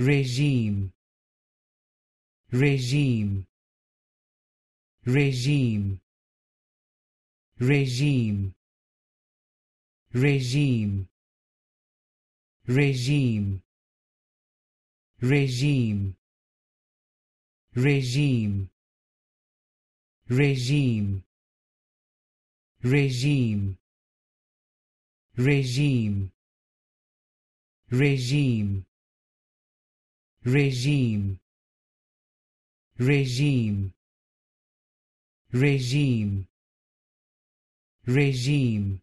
regime regime regime regime regime regime regime regime regime regime regime regime regime regime regime regime